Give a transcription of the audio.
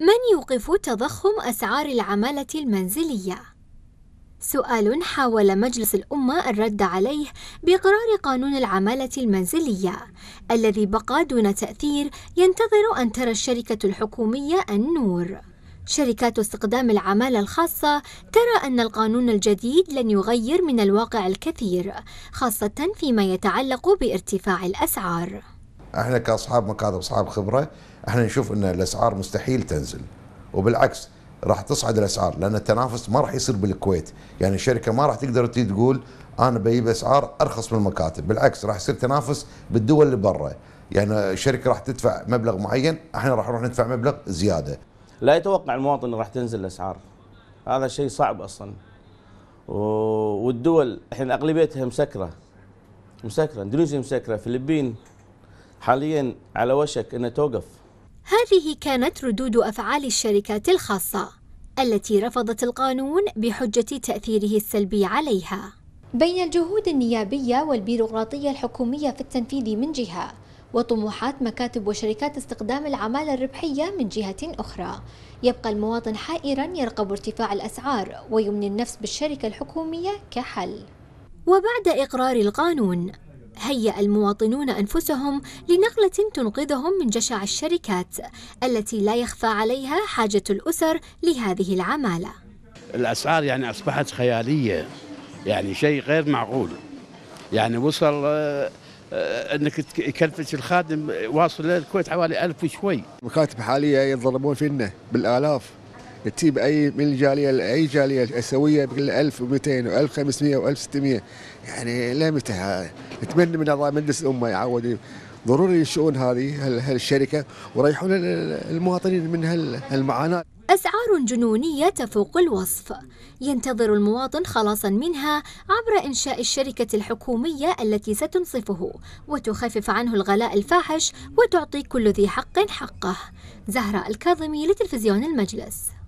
من يوقف تضخم أسعار العمالة المنزلية؟ سؤال حاول مجلس الأمة الرد عليه بإقرار قانون العمالة المنزلية الذي بقى دون تأثير ينتظر أن ترى الشركة الحكومية النور. شركات استخدام العمالة الخاصة ترى أن القانون الجديد لن يغير من الواقع الكثير، خاصة فيما يتعلق بارتفاع الأسعار. احنا كاصحاب مكاتب اصحاب خبره احنا نشوف ان الاسعار مستحيل تنزل وبالعكس راح تصعد الاسعار لان التنافس ما راح يصير بالكويت يعني الشركه ما راح تقدر تقول انا بجيب اسعار ارخص من المكاتب بالعكس راح يصير تنافس بالدول اللي برا يعني الشركه راح تدفع مبلغ معين احنا راح نروح ندفع مبلغ زياده لا يتوقع المواطن راح تنزل الاسعار هذا شيء صعب اصلا والدول الحين اغلبيتها مسكره مسكره اندونيسيا مسكره فلبين حاليا على وشك أن توقف هذه كانت ردود أفعال الشركات الخاصة التي رفضت القانون بحجة تأثيره السلبي عليها بين الجهود النيابية والبيروقراطية الحكومية في التنفيذ من جهة وطموحات مكاتب وشركات استخدام العمالة الربحية من جهة أخرى يبقى المواطن حائرا يرقب ارتفاع الأسعار ويمني النفس بالشركة الحكومية كحل وبعد إقرار القانون هيأ المواطنون أنفسهم لنقلة تنقذهم من جشع الشركات التي لا يخفى عليها حاجة الأسر لهذه العمالة الأسعار يعني أصبحت خيالية يعني شيء غير معقول يعني وصل آه، آه، انك يكلفك الخادم واصل للكويت حوالي ألف وشوي مكاتب حاليه يتضربون فينا بالالاف تجيب اي من الجاليه لاي جاليه الاسيويه ب 1200 و1500 و1600 يعني لا متى نتمنى من الله مجلس الامه يعود ضروري الشؤون هذه هالشركه وريحون المواطنين من هالمعاناه أسعار جنونية تفوق الوصف ينتظر المواطن خلاصا منها عبر إنشاء الشركة الحكومية التي ستنصفه وتخفف عنه الغلاء الفاحش وتعطي كل ذي حق حقه زهراء الكاظمي لتلفزيون المجلس